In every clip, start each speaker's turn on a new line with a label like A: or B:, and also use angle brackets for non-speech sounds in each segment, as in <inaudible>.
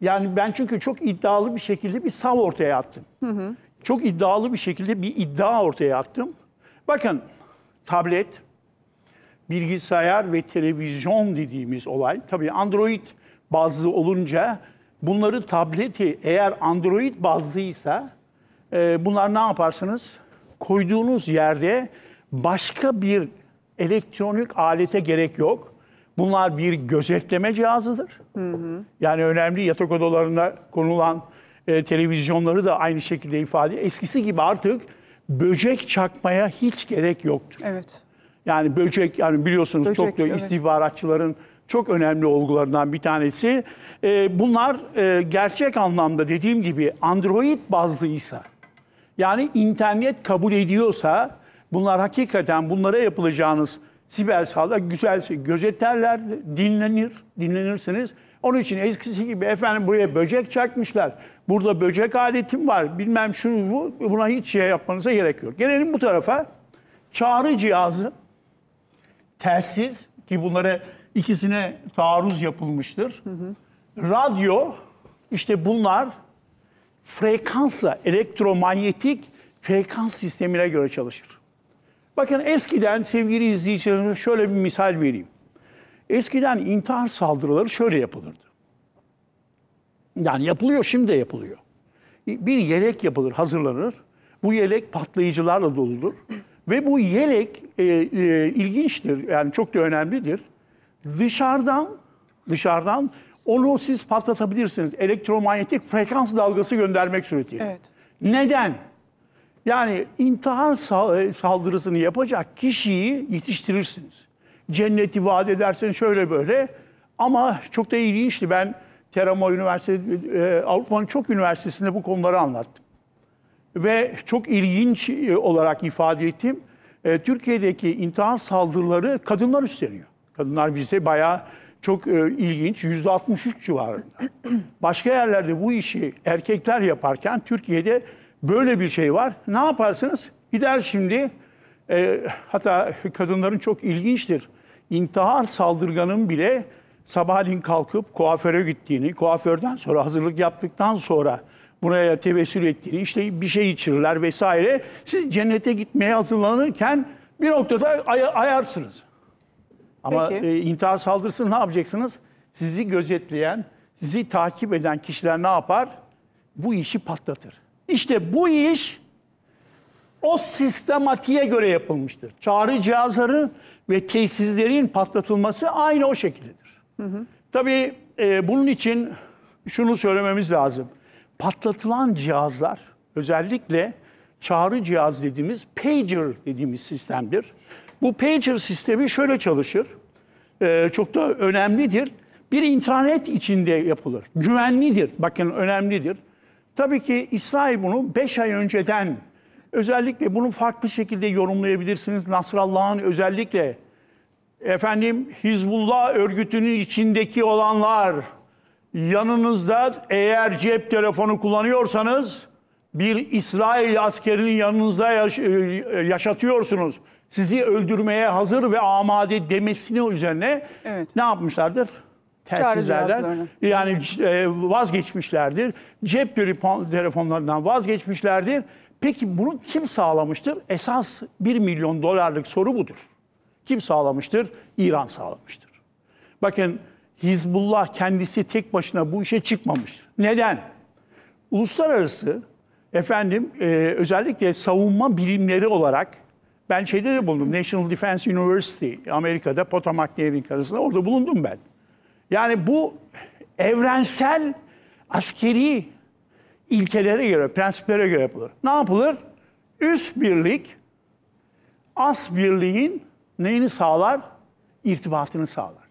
A: Yani ben çünkü çok iddialı bir şekilde bir sav ortaya attım. Hı hı. Çok iddialı bir şekilde bir iddia ortaya attım. Bakın tablet, bilgisayar ve televizyon dediğimiz olay. Tabii Android bazlı olunca bunları tableti eğer Android bazlıysa e, bunlar ne yaparsınız? Koyduğunuz yerde başka bir elektronik alete gerek yok. Bunlar bir gözetleme cihazıdır. Hı hı. Yani önemli yatak odalarında konulan e, televizyonları da aynı şekilde ifade. Eskisi gibi artık böcek çakmaya hiç gerek yoktur. Evet. Yani böcek yani biliyorsunuz böcek, çok da evet. istihbaratçıların çok önemli olgularından bir tanesi. E, bunlar e, gerçek anlamda dediğim gibi Android bazlıysa yani internet kabul ediyorsa bunlar hakikaten bunlara yapılacağınız Sibel sağda güzel şey, gözeterler, dinlenir, dinlenirsiniz. Onun için eskisi gibi efendim buraya böcek çakmışlar. Burada böcek adetim var. Bilmem şunu bu, buna hiç şey yapmanıza gerek yok. Gelelim bu tarafa. Çağrı cihazı, telsiz ki bunlara ikisine taarruz yapılmıştır. Hı hı. Radyo, işte bunlar frekansla, elektromanyetik frekans sistemine göre çalışır. Bakın eskiden sevgili izleyicilerimize şöyle bir misal vereyim. Eskiden intihar saldırıları şöyle yapılırdı. Yani yapılıyor, şimdi de yapılıyor. Bir yelek yapılır, hazırlanır. Bu yelek patlayıcılarla doludur. Ve bu yelek e, e, ilginçtir, yani çok da önemlidir. Dışarıdan, dışarıdan onu siz patlatabilirsiniz. Elektromanyetik frekans dalgası göndermek suretiyle. Evet. Neden? Yani intihar e, saldırısını yapacak kişiyi yetiştirirsiniz. Cenneti vaat ederseniz şöyle böyle. Ama çok da ilginçti. Ben Teramo Üniversitesi, e, e, Avrupa'nın çok üniversitesinde bu konuları anlattım. Ve çok ilginç olarak ifade ettim. Türkiye'deki intihar saldırıları kadınlar üstleniyor. Kadınlar bize bayağı çok ilginç. Yüzde 63 civarında. Başka yerlerde bu işi erkekler yaparken Türkiye'de Böyle bir şey var. Ne yaparsınız? Gider şimdi e, hatta kadınların çok ilginçtir. İntihar saldırganın bile sabahleyin kalkıp kuaföre gittiğini, kuaförden sonra hazırlık yaptıktan sonra buraya tevessül ettiğini, işte bir şey içirirler vesaire. Siz cennete gitmeye hazırlanırken bir noktada ay ayarsınız. Ama e, intihar saldırısı ne yapacaksınız? Sizi gözetleyen, sizi takip eden kişiler ne yapar? Bu işi patlatır. İşte bu iş o sistematiğe göre yapılmıştır. Çağrı cihazları ve tesislerin patlatılması aynı o şekildedir. Hı hı. Tabii e, bunun için şunu söylememiz lazım. Patlatılan cihazlar özellikle çağrı cihaz dediğimiz pager dediğimiz sistemdir. Bu pager sistemi şöyle çalışır. E, çok da önemlidir. Bir intranet içinde yapılır. Güvenlidir. Bakın önemlidir. Tabii ki İsrail bunu 5 ay önceden özellikle bunu farklı şekilde yorumlayabilirsiniz. Nasrallah'ın özellikle efendim Hizbullah örgütünün içindeki olanlar yanınızda eğer cep telefonu kullanıyorsanız bir İsrail askerinin yanınızda yaş- e, yaşatıyorsunuz. Sizi öldürmeye hazır ve amade demesini üzerine evet. ne yapmışlardır? telsizlerden yani e, vazgeçmişlerdir. Cep telefonlarından vazgeçmişlerdir. Peki bunu kim sağlamıştır? Esas 1 milyon dolarlık soru budur. Kim sağlamıştır? İran sağlamıştır. Bakın Hizbullah kendisi tek başına bu işe çıkmamış. Neden? Uluslararası efendim e, özellikle savunma bilimleri olarak ben şeyde de bulundum. National Defense University Amerika'da Potomac Nehri'nin karşısında orada bulundum ben. Yani bu evrensel askeri ilkelere göre, prensiplere göre yapılır. Ne yapılır? Üst birlik as birliğin neyini sağlar? İrtibatını sağlar.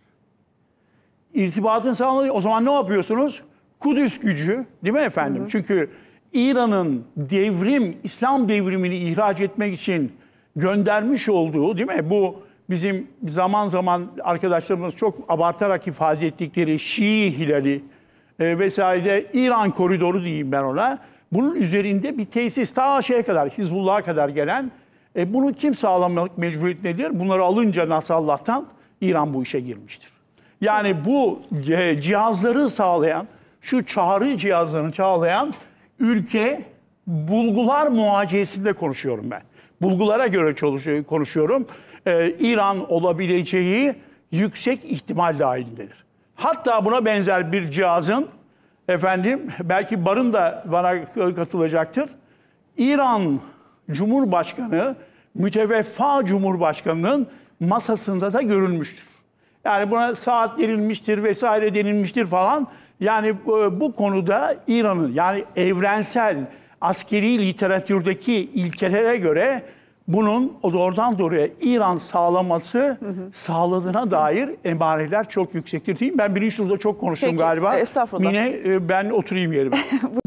A: İrtibatını sağlar. O zaman ne yapıyorsunuz? Kudüs gücü değil mi efendim? Hı hı. Çünkü İran'ın devrim, İslam devrimini ihraç etmek için göndermiş olduğu değil mi? Bu bizim zaman zaman arkadaşlarımız çok abartarak ifade ettikleri Şii hilali e, vesaire İran koridoru diyeyim ben ona. Bunun üzerinde bir tesis ta şeye kadar Hizbullah'a kadar gelen e, bunu kim sağlamak diyor? Bunları alınca Nasrallah'tan İran bu işe girmiştir. Yani bu e, cihazları sağlayan, şu çağrı cihazlarını sağlayan ülke bulgular muhacesinde konuşuyorum ben. Bulgulara göre konuşuyorum e, İran olabileceği yüksek ihtimal dahilindedir. Hatta buna benzer bir cihazın efendim belki Barın da bana katılacaktır. İran Cumhurbaşkanı müteveffa Cumhurbaşkanı'nın masasında da görülmüştür. Yani buna saat verilmiştir vesaire denilmiştir falan. Yani e, bu konuda İran'ın yani evrensel askeri literatürdeki ilkelere göre bunun doğrudan doğruya İran sağlaması hı hı. sağladığına dair emareler çok yüksektir değil mi? Ben birinci yılda çok konuştum Peki, galiba. Estağfurullah. Yine e, ben oturayım yerime. <laughs>